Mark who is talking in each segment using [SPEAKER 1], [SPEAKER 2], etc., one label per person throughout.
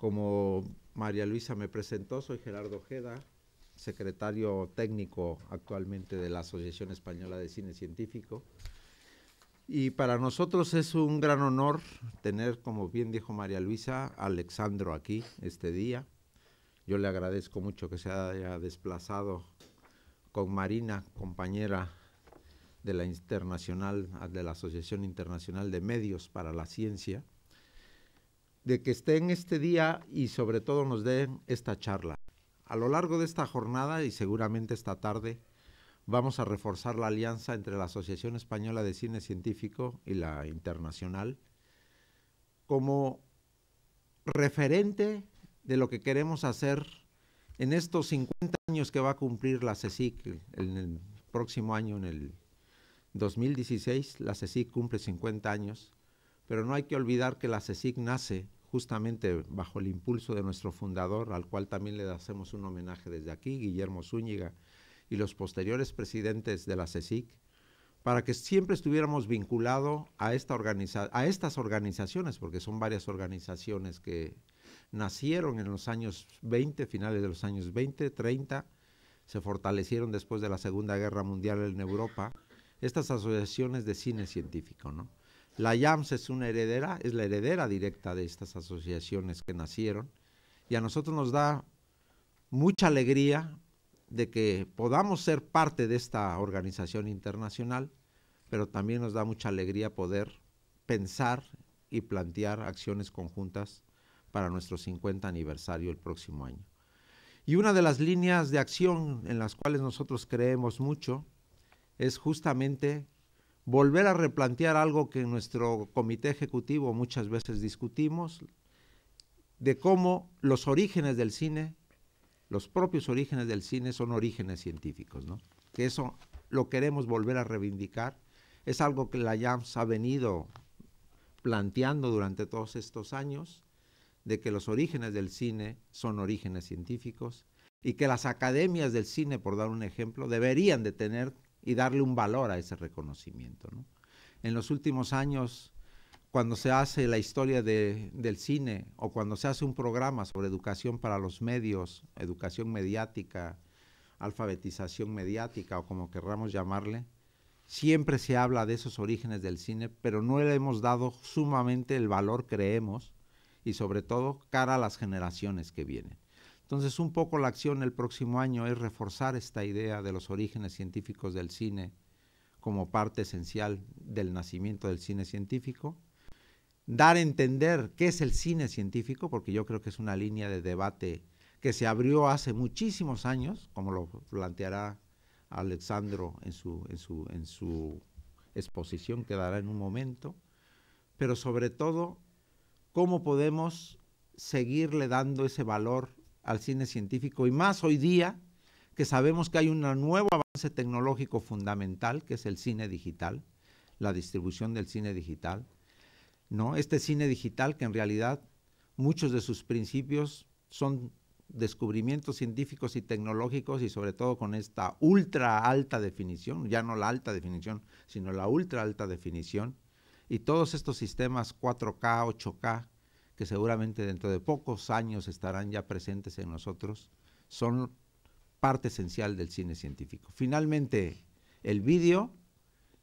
[SPEAKER 1] Como María Luisa me presentó, soy Gerardo Ojeda, secretario técnico actualmente de la Asociación Española de Cine Científico. Y para nosotros es un gran honor tener, como bien dijo María Luisa, a Alexandro aquí este día. Yo le agradezco mucho que se haya desplazado con Marina, compañera de la Internacional, de la Asociación Internacional de Medios para la Ciencia de que estén este día y sobre todo nos den esta charla. A lo largo de esta jornada y seguramente esta tarde vamos a reforzar la alianza entre la Asociación Española de Cine Científico y la Internacional como referente de lo que queremos hacer en estos 50 años que va a cumplir la CECIC en el próximo año, en el 2016, la CECIC cumple 50 años, pero no hay que olvidar que la CECIC nace justamente bajo el impulso de nuestro fundador, al cual también le hacemos un homenaje desde aquí, Guillermo Zúñiga, y los posteriores presidentes de la CECIC, para que siempre estuviéramos vinculados a, a estas organizaciones, porque son varias organizaciones que nacieron en los años 20, finales de los años 20, 30, se fortalecieron después de la Segunda Guerra Mundial en Europa, estas asociaciones de cine científico, ¿no? La IAMS es una heredera, es la heredera directa de estas asociaciones que nacieron y a nosotros nos da mucha alegría de que podamos ser parte de esta organización internacional, pero también nos da mucha alegría poder pensar y plantear acciones conjuntas para nuestro 50 aniversario el próximo año. Y una de las líneas de acción en las cuales nosotros creemos mucho es justamente volver a replantear algo que en nuestro comité ejecutivo muchas veces discutimos, de cómo los orígenes del cine, los propios orígenes del cine son orígenes científicos, ¿no? Que eso lo queremos volver a reivindicar. Es algo que la JAMS ha venido planteando durante todos estos años, de que los orígenes del cine son orígenes científicos y que las academias del cine, por dar un ejemplo, deberían de tener y darle un valor a ese reconocimiento. En los últimos años, cuando se hace la historia del cine o cuando se hace un programa sobre educación para los medios, educación mediática, alfabetización mediática o como querramos llamarle, siempre se habla de esos orígenes del cine, pero no le hemos dado sumamente el valor, creemos, y sobre todo cara a las generaciones que vienen. Entonces, un poco la acción el próximo año es reforzar esta idea de los orígenes científicos del cine como parte esencial del nacimiento del cine científico, dar a entender qué es el cine científico, porque yo creo que es una línea de debate que se abrió hace muchísimos años, como lo planteará Alexandro en su, su, en su exposición que dará en un momento, pero sobre todo, cómo podemos seguirle dando ese valor al cine científico y más hoy día que sabemos que hay un nuevo avance tecnológico fundamental que es el cine digital, la distribución del cine digital. ¿no? Este cine digital que en realidad muchos de sus principios son descubrimientos científicos y tecnológicos y sobre todo con esta ultra alta definición, ya no la alta definición, sino la ultra alta definición, y todos estos sistemas 4K, 8K, que seguramente dentro de pocos años estarán ya presentes en nosotros, son parte esencial del cine científico. Finalmente, el vídeo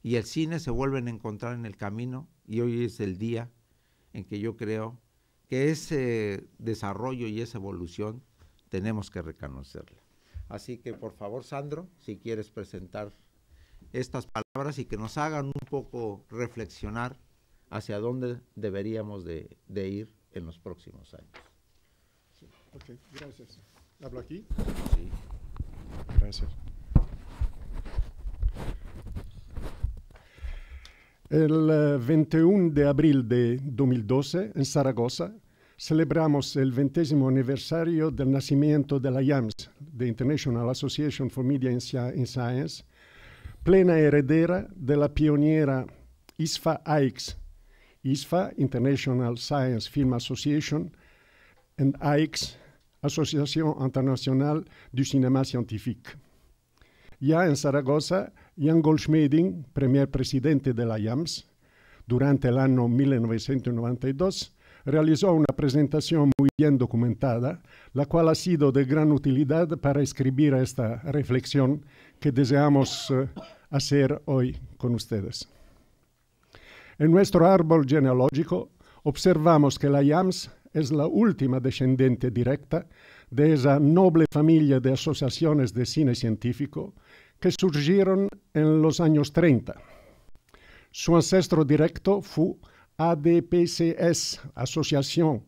[SPEAKER 1] y el cine se vuelven a encontrar en el camino y hoy es el día en que yo creo que ese desarrollo y esa evolución tenemos que reconocerla. Así que por favor, Sandro, si quieres presentar estas palabras y que nos hagan un poco reflexionar hacia dónde deberíamos de, de ir en los próximos años.
[SPEAKER 2] gracias. ¿Hablo aquí? El 21 eh, de abril de 2012, en Zaragoza, celebramos el 20 aniversario del nacimiento de la IAMS, the International Association for Media and Science, plena heredera de la pionera ISFA-AIX, ISFA, International Science Film Association, and AIX, Asociación Internacional du Cinéma Scientifique. Ya en Zaragoza, Jan Goldschmeding, primer presidente de la IAMS, durante el año 1992, realizó una presentación muy bien documentada, la cual ha sido de gran utilidad para escribir esta reflexión que deseamos eh, hacer hoy con ustedes. En nuestro árbol genealógico observamos que la Yams es la última descendiente directa de esa noble familia de asociaciones de cine científico que surgieron en los años 30. Su ancestro directo fue ADPCS, Asociación,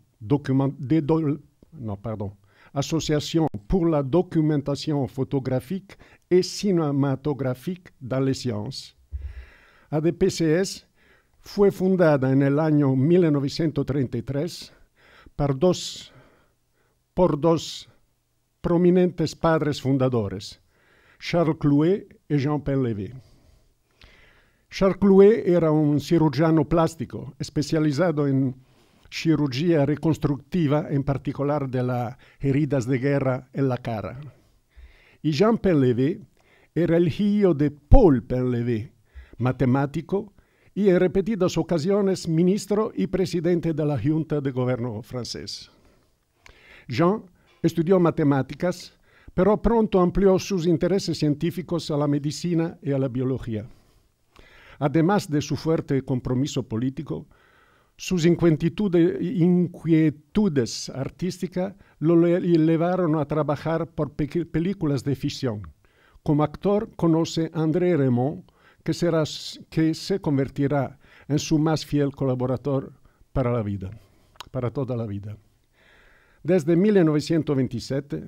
[SPEAKER 2] pour la Documentation Photographique et Cinematográfica de les Sciences. ADPCS fue fundada en el año 1933 por dos, por dos prominentes padres fundadores, Charles Clouet y Jean Pellevé. Charles Clouet era un cirujano plástico especializado en cirugía reconstructiva, en particular de las heridas de guerra en la cara. Y Jean Pellevé era el hijo de Paul Pellevé, matemático y en repetidas ocasiones ministro y presidente de la Junta de Gobierno francés. Jean estudió matemáticas, pero pronto amplió sus intereses científicos a la medicina y a la biología. Además de su fuerte compromiso político, sus inquietudes, artísticas lo llevaron a trabajar por películas de ficción. Como actor conoce André Raymond, que, será, que se convertirá en su más fiel colaborador para la vida, para toda la vida. Desde 1927,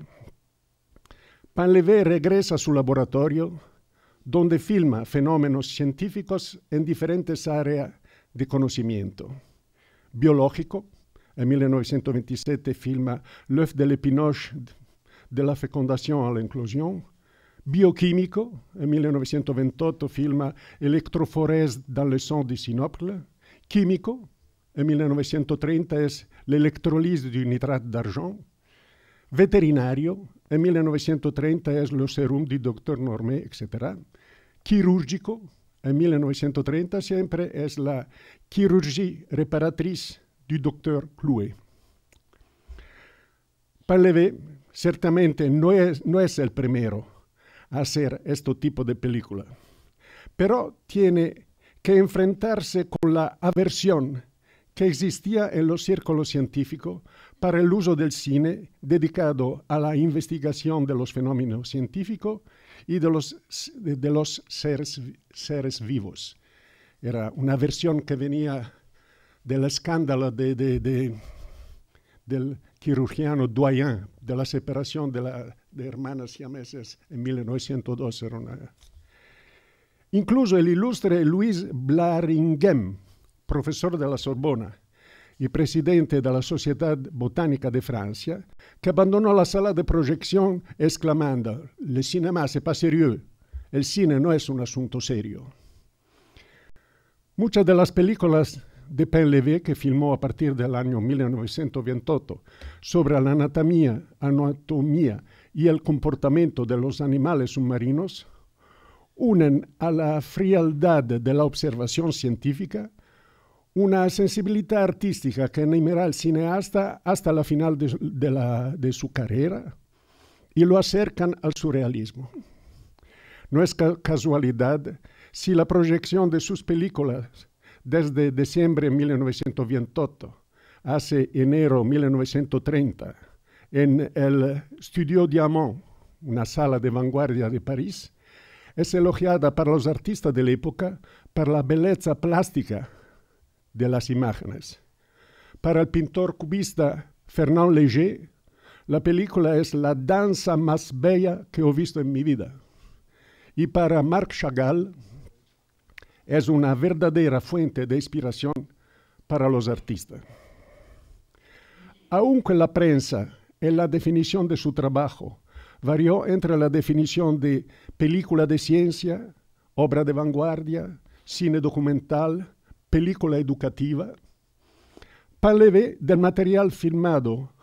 [SPEAKER 2] Panlevé regresa a su laboratorio, donde filma fenómenos científicos en diferentes áreas de conocimiento. Biológico, en 1927 filma L'œuf de l'épinoche de la fecundación a la inclusión, Biochimico, 1928, eh, filma Electrophorese dans le sang di Sinople. Chimico, 1930, è l'elettrolisi du Nitrate d'Argent. Veterinario, 1930, eh, è lo serum di Dr. Normé, eccetera. Chirurgico, 1930, eh, sempre, è la Chirurgie réparatrice du Dr. Clouet. Parlevé, certamente, non è, no è il primo hacer este tipo de película. Pero tiene que enfrentarse con la aversión que existía en los círculos científicos para el uso del cine dedicado a la investigación de los fenómenos científicos y de los, seres, vivos. Era una versión que venía del escándalo del, cirujano Doyen de la separación de la de hermanas siameses en 1912. Incluso el ilustre Luis Blaringhem, profesor de la Sorbona y presidente de la Sociedad Botánica de Francia, que abandonó la sala de proyección exclamando, le cinéma c'est pas sérieux, el cine no es un asunto serio. Muchas de las películas de Levé, que filmó a partir del año 1928 sobre la anatomía, anatomía y el comportamiento de los animales submarinos unen a la frialdad de la observación científica una sensibilidad artística que animará al cineasta hasta la final de, su carrera y lo acercan al surrealismo. No es casualidad si la proyección de sus películas desde diciembre de 1928 hace enero de 1930 en el Studio Diamant, una sala de vanguardia de París, es elogiada para los artistas de la época por la belleza plástica de las imágenes. Para el pintor cubista Fernand Léger, la película es la danza más bella que he visto en mi vida. Y para Marc Chagall, es una verdadera fuente de inspiración para los artistas. Aunque la prensa en la definición de su trabajo. Varió entre la definición de película de ciencia, obra de vanguardia, cine documental, película educativa. Palevé del material filmado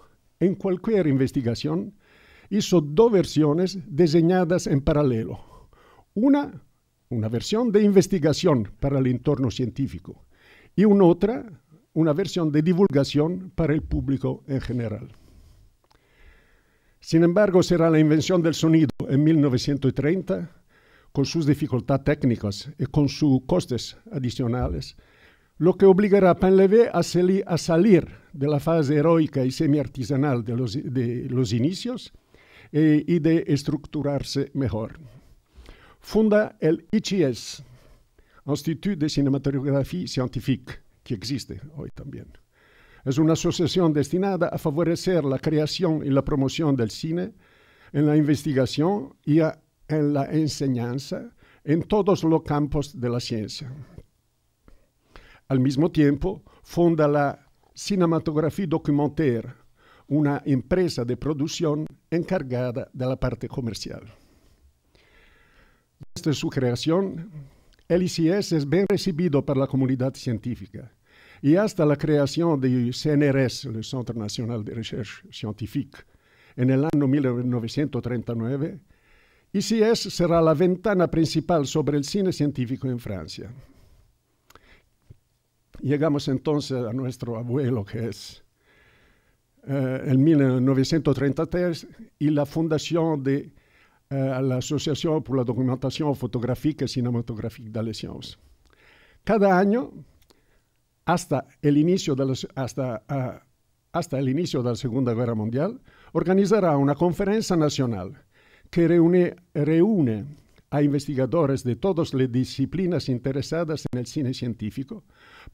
[SPEAKER 2] en cualquier investigación hizo dos versiones diseñadas en paralelo. Una, una versión de investigación para el entorno científico y una otra, una versión de divulgación para el público en general. Sin embargo, será la invención del sonido en 1930, con sus dificultades técnicas y con sus costes adicionales, lo que obligará a Panlevé a, salir de la fase heroica y semi artisanal de los, inicios eh, y de estructurarse mejor. Funda el ICS, Institut de Cinematografía Scientifique, que existe hoy también. Es una asociación destinada a favorecer la creación y la promoción del cine en la investigación y en la enseñanza en todos los campos de la ciencia. Al mismo tiempo, funda la Cinematographie Documentaire, una empresa de producción encargada de la parte comercial. Desde su creación, el ICS es bien recibido por la comunidad científica y hasta la creación del CNRS, el Centro Nacional de Recherche Científica, en el año 1939, ICS será la ventana principal sobre el cine científico en Francia. Llegamos entonces a nuestro abuelo, que es el eh, 1933, y la fundación de eh, la Asociación por la Documentación Fotográfica y Cinematográfica de la Cada año Ah, hasta el inicio de, la Segunda Guerra Mundial, organizará una conferencia nacional que reúne, reúne a investigadores de todas las disciplinas interesadas en el cine científico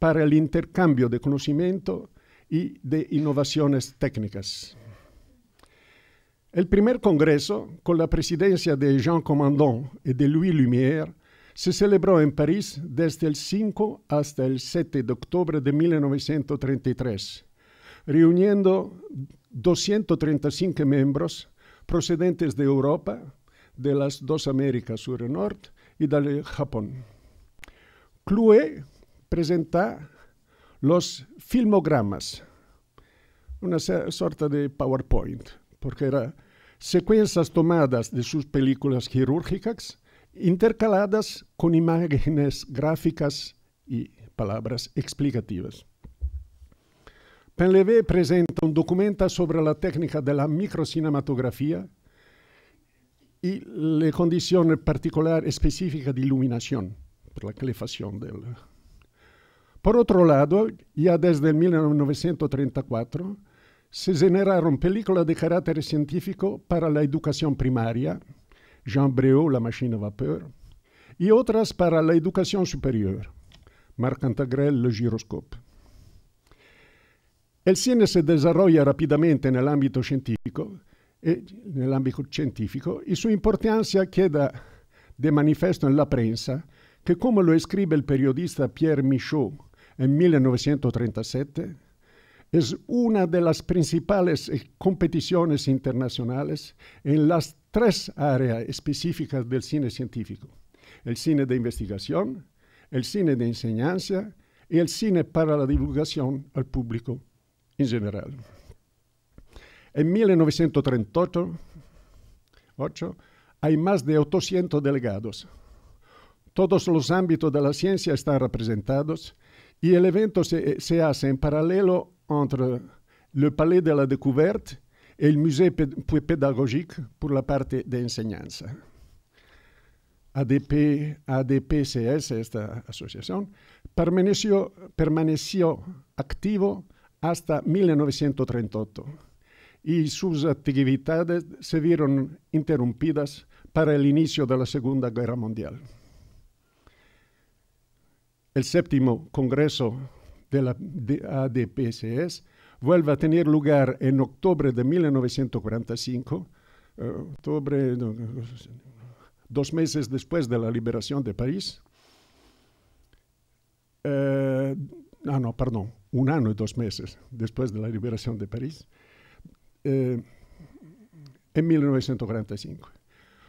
[SPEAKER 2] para el intercambio de conocimiento y de innovaciones técnicas. El primer congreso, con la presidencia de Jean Commandant y de Louis Lumière, se celebró en París desde el 5 hasta el 7 de octubre de 1933, reuniendo 235 miembros procedentes de Europa, de las dos Américas Sur y Norte y del Japón. Clue presenta los filmogramas, una sorta de PowerPoint, porque eran secuencias tomadas de sus películas quirúrgicas intercaladas con imágenes gráficas y palabras explicativas. Penlevé presenta un documento sobre la técnica de la microcinematografía y la condición particular específica de iluminación por la calefacción del... Por otro lado, ya desde 1934 se generaron películas de carácter científico para la educación primaria Jean Breau, La machine à vapeur, y otras para la educación superior, Marc Antagrel, Le gyroscope. El cine se desarrolla rapidamente nell'ambito scientifico e nell'ambito scientifico y su importanza queda de manifesto nella prensa che, come lo escribe il periodista Pierre Michaud nel 1937, è una delle principali competizioni internazionali in en las tres áreas específicas del cine científico. El cine de investigación, el cine de enseñanza y el cine para la divulgación al público en general. En 1938 hay más de 800 delegados. Todos los ámbitos de la ciencia están representados y el evento se, se hace en paralelo entre le Palais de la Découverte el museo musée pédagogique por la parte de enseñanza. ADPCS, esta asociación, permaneció, activo hasta 1938 y sus actividades se vieron interrumpidas para el inicio de la Segunda Guerra Mundial. El séptimo Congreso de la ADPCS vuelve a tener lugar en octubre de 1945, eh, octubre, dos meses después de la liberación de París. Eh, ah, no, perdón, un año y dos meses después de la liberación de París, eh, en 1945.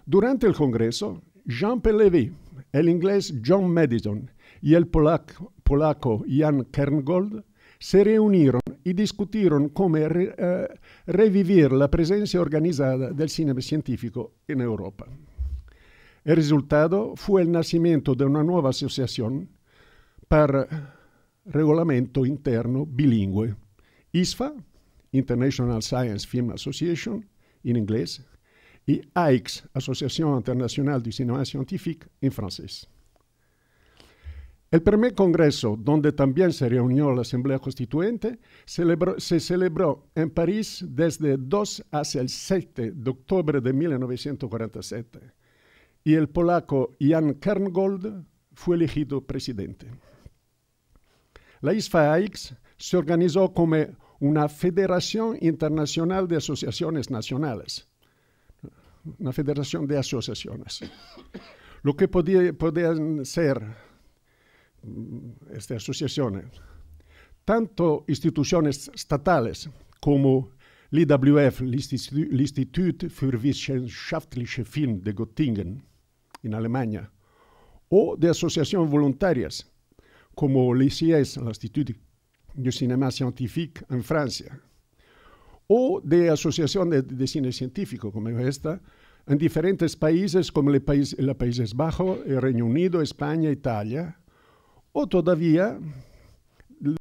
[SPEAKER 2] Durante el Congreso, Jean Pellevé, el inglés John Madison y el polaco, polaco Jan Kerngold se reunieron e discutirono come re, eh, revivere la presenza organizzata del cinema scientifico in Europa. Il risultato fu il nascimento di una nuova associazione per regolamento interno bilingue, ISFA, International Science Film Association, in inglese, e AIX, Associazione Internazionale du Cinéma Scientifique, in francese. El primer Congreso, donde también se reunió la Asamblea Constituyente, se celebró en París desde 2 hasta el 7 de octubre de 1947 y el polaco Jan Kerngold fue elegido presidente. La ISFAX se organizó como una Federación Internacional de Asociaciones Nacionales, una federación de asociaciones, lo que podía, podían ser estas asociaciones, tanto instituciones estatales como l'IWF, l'Institut für Wissenschaftliche Film de Göttingen, en Alemania, o de asociaciones voluntarias, como l'ICS, l'Institut du Cinéma Scientifique en Francia, o de asociaciones de, cine científico, como esta, en diferentes países como los Países Bajos, el Reino Unido, España, Italia, o todavía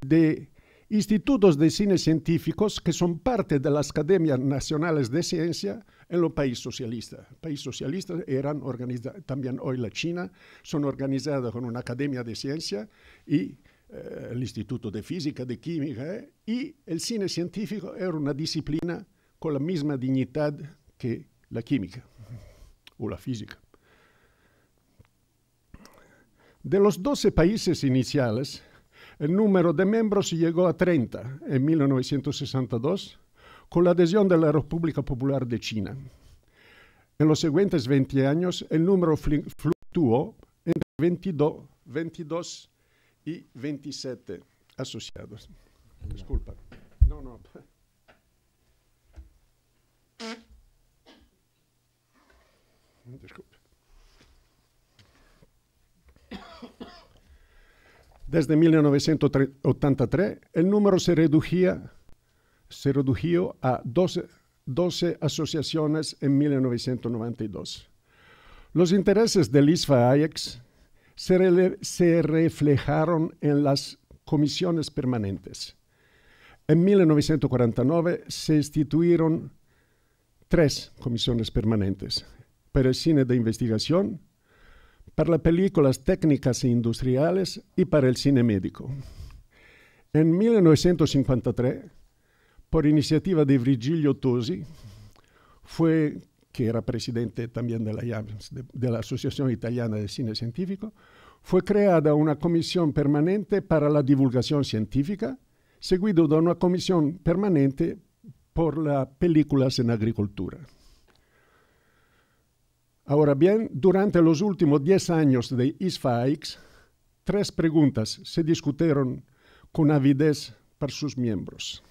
[SPEAKER 2] de institutos de cine científicos que son parte de las academias nacionales de ciencia en los países socialistas. Países socialistas eran organizados, también hoy la China, son organizados con una academia de ciencia y eh, el Instituto de Física, de Química, eh, y el cine científico era una disciplina con la misma dignidad que la química o la física. De los 12 países iniciales, el número de miembros llegó a 30 en 1962 con la adhesión de la República Popular de China. En los siguientes 20 años, el número fluctuó entre 22, y 27 asociados. Disculpa. Disculpa. Desde 1983, el número se reducía, se redujo a 12, asociaciones en 1992. Los intereses del ISFA-AIEX se, se reflejaron en las comisiones permanentes. En 1949 se instituyeron tres comisiones permanentes para el cine de investigación, per le películas técnicas e industriales y para el cine médico. En 1953, por iniciativa de Virgilio Tosi, fue, que era presidente también de la, IAMS, de, de la Asociación Italiana de Cine Científico, fue creada una comisión permanente para la divulgación científica, seguido de una comisión permanente por las películas en agricultura. Ahora bien, durante los últimos 10 años de ISFAX, tres preguntas se discutieron con avidez por sus miembros.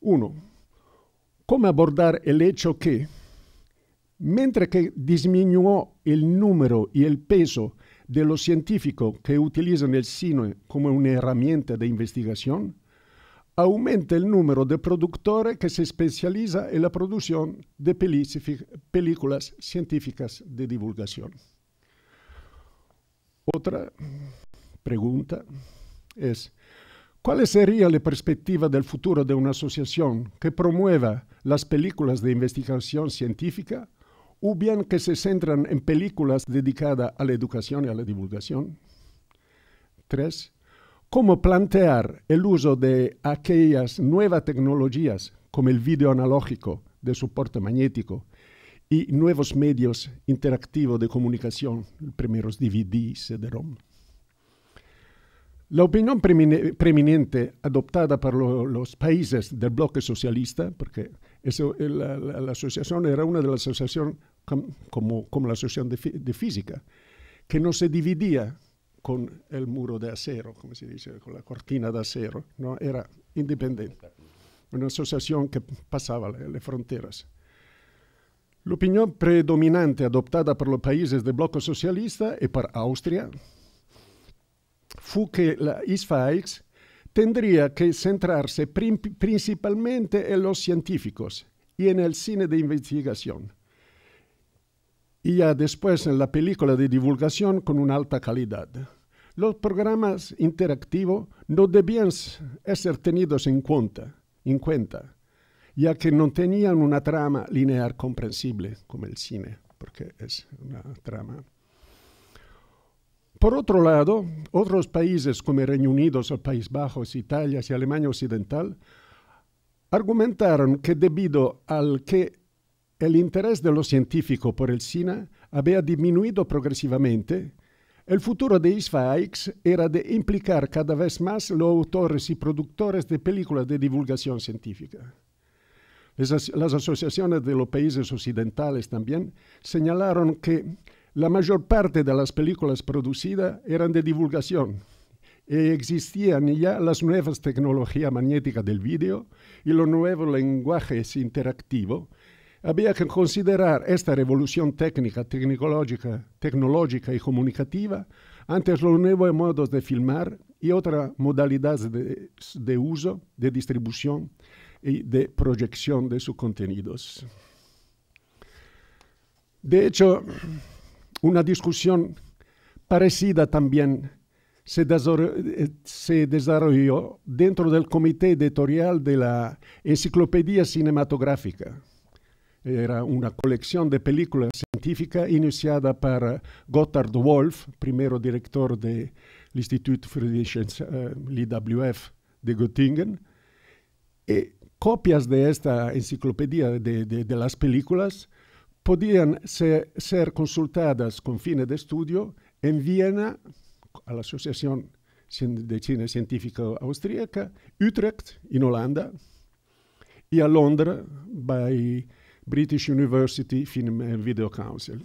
[SPEAKER 2] Uno, ¿cómo abordar el hecho que, mientras que disminuyó el número y el peso de los científicos que utilizan el cine como una herramienta de investigación, aumenta el número de productores que se especializa en la producción de películas científicas de divulgación. Otra pregunta es, ¿cuál sería la perspectiva del futuro de una asociación que promueva las películas de investigación científica o bien que se centran en películas dedicadas a la educación y a la divulgación? Tres, cómo plantear el uso de aquellas nuevas tecnologías como el video analógico de soporte magnético y nuevos medios interactivos de comunicación, los primeros DVDs de ROM. La opinión preeminente adoptada por los países del bloque socialista, porque eh, la, asociación era una de las asociaciones como, la asociación de física, que no se dividía con el muro de acero, como se dice, con la cortina de acero, ¿no? era independiente, una asociación que pasaba las fronteras. La opinión predominante adoptada por los países del bloque socialista y por Austria fue que la ISFAX tendría que centrarse principalmente en los científicos y en el cine de investigación y ya después en la película de divulgación con una alta calidad. Los programas interactivos no debían eh, ser tenidos en cuenta, en cuenta, ya que no tenían una trama lineal comprensible como el cine, porque es una trama. Por otro lado, otros países como el Reino Unido, los Países Bajos, Italia y Alemania Occidental argumentaron que debido al que el interés de los científicos por el cine había disminuido progresivamente, el futuro de ISFA-X era de implicar cada vez más los autores y productores de películas de divulgación científica. Las, asociaciones de los países occidentales también señalaron que la mayor parte de las películas producidas eran de divulgación y e existían ya las nuevas tecnologías magnéticas del vídeo y los nuevos lenguajes interactivos había que considerar esta revolución técnica, tecnológica, tecnológica y comunicativa antes los nuevos modos de filmar y otras modalidades de, uso, de distribución y de proyección de sus contenidos. De hecho, una discusión parecida también se, desarrolló eh, dentro del comité editorial de la Enciclopedia Cinematográfica, era una colección de películas científicas iniciada por Gotthard Wolf, primero director del Instituto Friedrich die eh, de Göttingen. Y e copias de esta enciclopedia de, las películas podían ser, consultadas con fines de estudio en Viena, a la Asociación de Cine Científico Austríaca, Utrecht, en Holanda, y a Londres, by British University Film Video Council.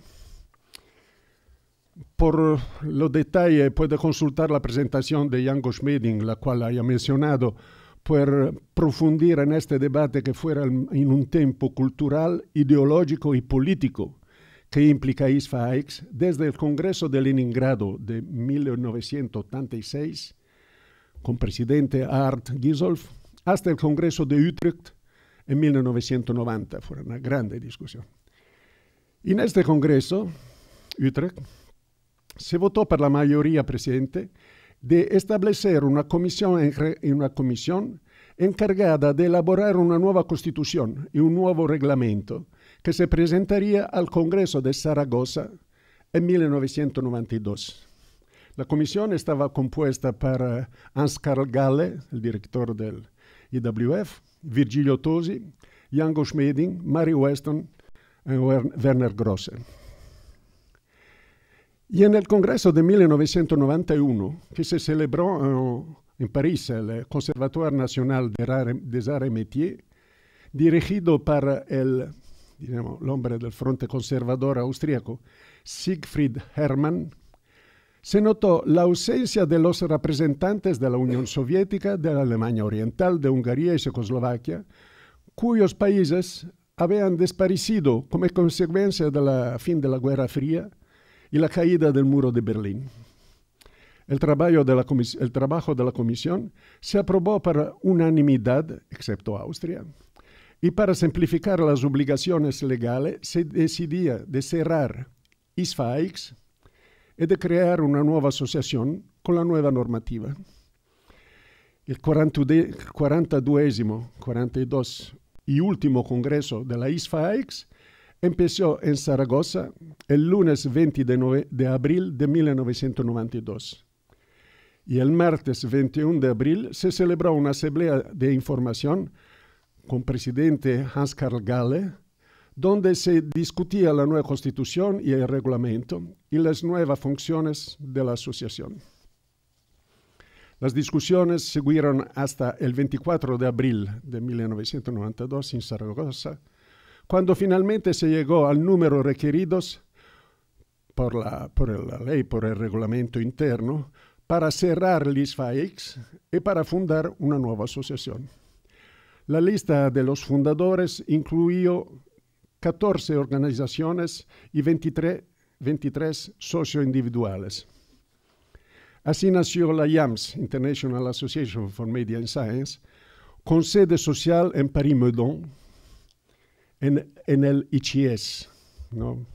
[SPEAKER 2] Por los detalles puede consultar la presentación de Jan Goschmeding, la cual haya mencionado, por profundizar en este debate que fuera en un tiempo cultural, ideológico y político que implica ISFA desde el Congreso de Leningrado de 1986, con presidente Art Gisolf, hasta el Congreso de Utrecht e 1990. Fu una grande discussione. In questo congresso, Utrecht, si votò per la maggioria presente di establecer una commissione, una incaricata di elaborare una nuova Costituzione e un nuovo regolamento che si presentaria al congresso di Saragossa nel 1992. La commissione stava composta per Hans Karl Galle, il direttore del IWF, Virgilio Tosi, Jango Schmeding, Mary Weston e eh, Werner Grosser. E nel congresso del 1991 che si celebrò eh, in Parigi al Conservatoire National des Arts et Métiers, dirigito per il diciamo, l'ombre del fronte conservador austriaco Siegfried Hermann, se notó la ausencia de los representantes de la Unión Soviética, de la Alemania Oriental, de Hungría y Checoslovaquia, cuyos países habían desaparecido como consecuencia del fin de la Guerra Fría y la caída del muro de Berlín. El trabajo de la, comisión se aprobó para unanimidad, excepto Austria, y para simplificar las obligaciones legales se decidía de cerrar ISFAIX, y de crear una nueva asociación con la nueva normativa. El 42, 42 y último congreso de la ISFAEX empezó en Zaragoza el lunes 20 de, abril de 1992. Y el martes 21 de abril se celebró una asamblea de información con presidente Hans-Karl Galle, donde se discutía la nueva constitución y el reglamento y las nuevas funciones de la asociación. Las discusiones siguieron hasta el 24 de abril de 1992 en Zaragoza, cuando finalmente se llegó al número requerido por la, ley, por el reglamento interno, para cerrar FAEX y para fundar una nueva asociación. La lista de los fundadores incluyó 14 organizaciones y 23, 23 socios individuales. Así nació la IAMS, International Association for Media and Science, con sede social en Paris-Meudon, en, en, el ICS, ¿no?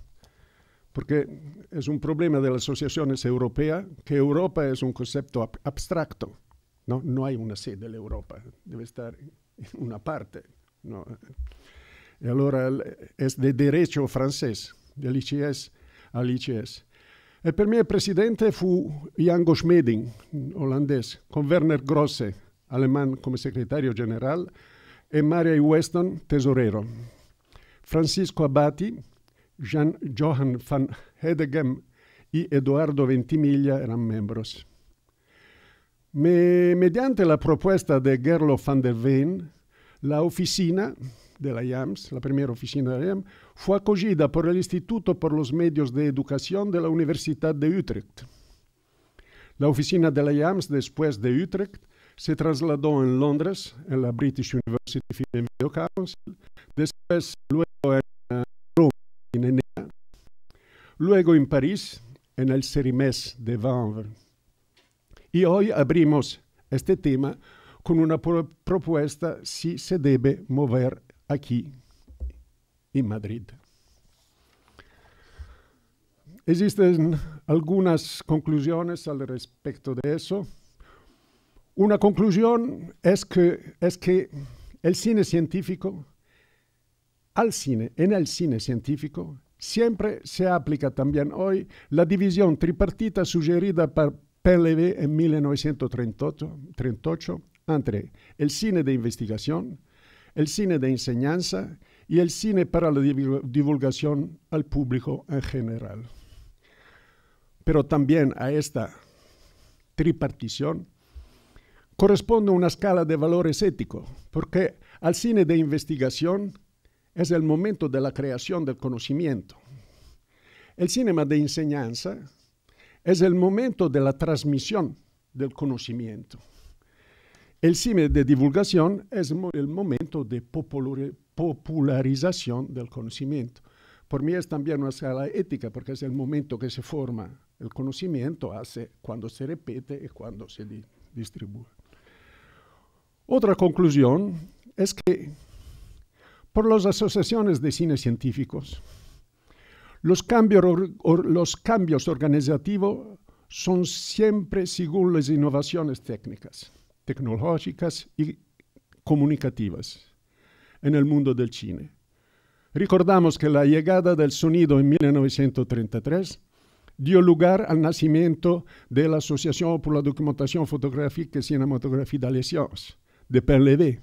[SPEAKER 2] porque es un problema de las asociaciones europeas que Europa es un concepto abstracto. ¿no? no hay una sede de Europa, debe estar en una parte. ¿no? E allora è de derecho francese, dell'ICS all'ICS. E per me il presidente fu Jan Goschmeding, olandese, con Werner Grosse, alemán, come segretario generale, e Mary Weston, tesorero. Francisco Abati, Jean Johan van Hedegem e Edoardo Ventimiglia erano membri. mediante la proposta di Gerlo van der Veen, la officina de la IAMS, la primera oficina de la IAMS, fue acogida por el Instituto por los Medios de Educación de la Universidad de Utrecht. La oficina de la IAMS después de Utrecht se trasladó en Londres, en la British University Video Council, después luego en eh, Roma, en luego en París, en el Cerimés de Vanves. Y hoy abrimos este tema con una propuesta si se debe mover aquí en Madrid. Existen algunas conclusiones al respecto de eso. Una conclusión es que, es que el cine científico, en el cine científico, siempre se aplica también hoy la división tripartita sugerida por PLV en 1938 entre el cine de investigación, el cine de enseñanza y el cine para la divulgación al público en general. Pero también a esta tripartición corresponde una escala de valores éticos, porque al cine de investigación es el momento de la creación del conocimiento. El cine de enseñanza es el momento de la transmisión del conocimiento. El cine de divulgación es el momento de popularización del conocimiento. Por mí es también una escala ética, porque es el momento que se forma el conocimiento, hace cuando se repite y cuando se distribuye. Otra conclusión es que por las asociaciones de cine científicos, los cambios organizativos son siempre según las innovaciones técnicas tecnológicas y comunicativas en el mundo del cine. Recordamos que la llegada del sonido en 1933 dio lugar al nacimiento de la Asociación por la Documentación Fotográfica y Cinematografía de de PLD.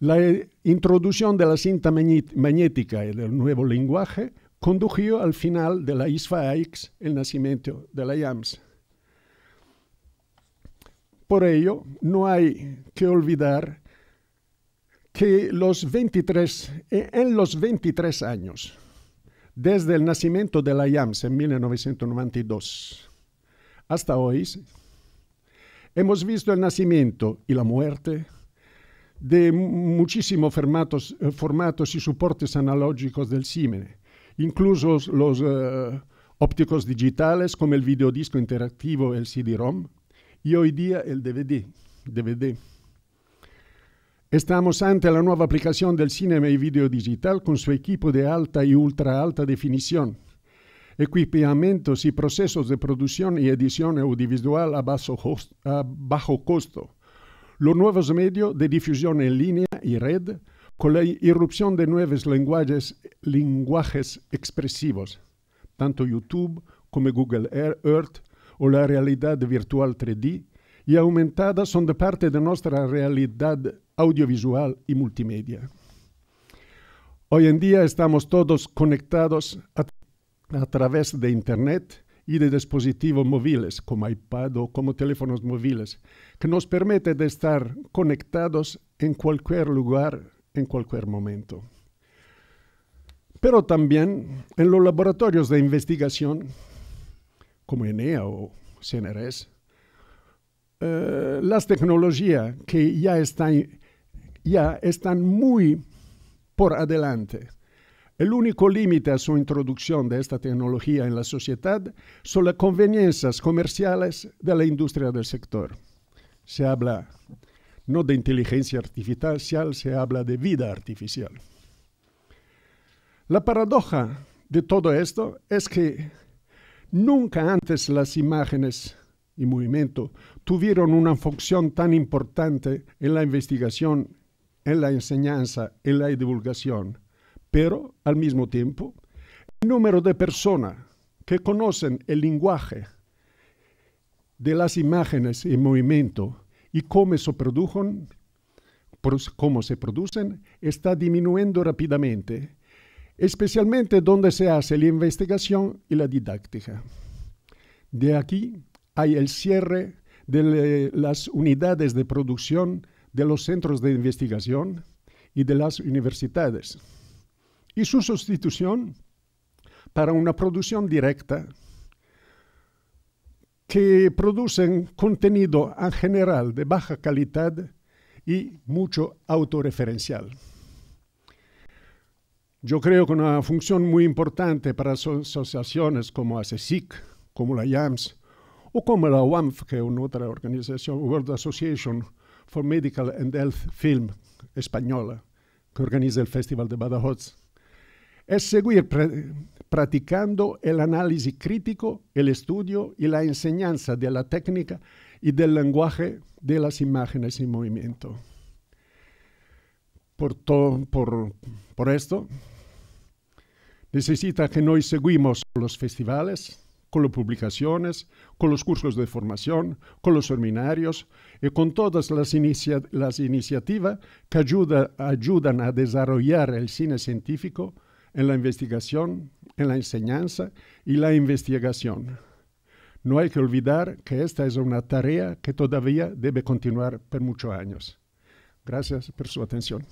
[SPEAKER 2] La eh, introducción de la cinta magnética y del nuevo lenguaje condujo al final de la isfa el nacimiento de la IAMS. Por ello, no hay que olvidar que los 23, eh, en los 23 años, desde el nacimiento de la IAMS en 1992 hasta hoy, hemos visto el nacimiento y la muerte de muchísimos formatos, eh, y soportes analógicos del cine, incluso los eh, ópticos digitales como el videodisco interactivo, el CD-ROM, y hoy día el DVD. DVD. Estamos ante la nueva aplicación del cinema y video digital con su equipo de alta y ultra alta definición, equipamientos y procesos de producción y edición audiovisual a bajo, a bajo costo, los nuevos medios de difusión en línea y red, con la irrupción de nuevos lenguajes, lenguajes expresivos, tanto YouTube como Google Earth o la realidad virtual 3D y aumentada son de parte de nuestra realidad audiovisual y multimedia. Hoy en día estamos todos conectados a, través de Internet y de dispositivos móviles como iPad o como teléfonos móviles, que nos permite estar conectados en cualquier lugar, en cualquier momento. Pero también en los laboratorios de investigación como Enea o CNRS, eh, las tecnologías que ya están, ya están muy por adelante. El único límite a su introducción de esta tecnología en la sociedad son las conveniencias comerciales de la industria del sector. Se habla no de inteligencia artificial, se habla de vida artificial. La paradoja de todo esto es que Nunca antes las imágenes y movimiento tuvieron una función tan importante en la investigación, en la enseñanza, en la divulgación, pero al mismo tiempo, el número de personas que conocen el lenguaje de las imágenes y movimiento y cómo se producen, pues, cómo se producen está disminuyendo rápidamente especialmente donde se hace la investigación y la didáctica. De aquí hay el cierre de las unidades de producción de los centros de investigación y de las universidades y su sustitución para una producción directa que producen contenido en general de baja calidad y mucho autorreferencial. Yo creo que una función muy importante para asociaciones como ASESIC, como la IAMS, o como la WAMF, que es otra organización, World Association for Medical and Health Film española, que organiza el Festival de Badajoz, es seguir practicando el análisis crítico, el estudio y la enseñanza de la técnica y del lenguaje de las imágenes en movimiento. Por, por, por esto, Necesita que nos seguimos con los festivales, con las publicaciones, con los cursos de formación, con los seminarios y con todas las, las iniciativas que ayuda, ayudan a desarrollar el cine científico en la investigación, en la enseñanza y la investigación. No hay que olvidar que esta es una tarea que todavía debe continuar por muchos años. Gracias por su atención.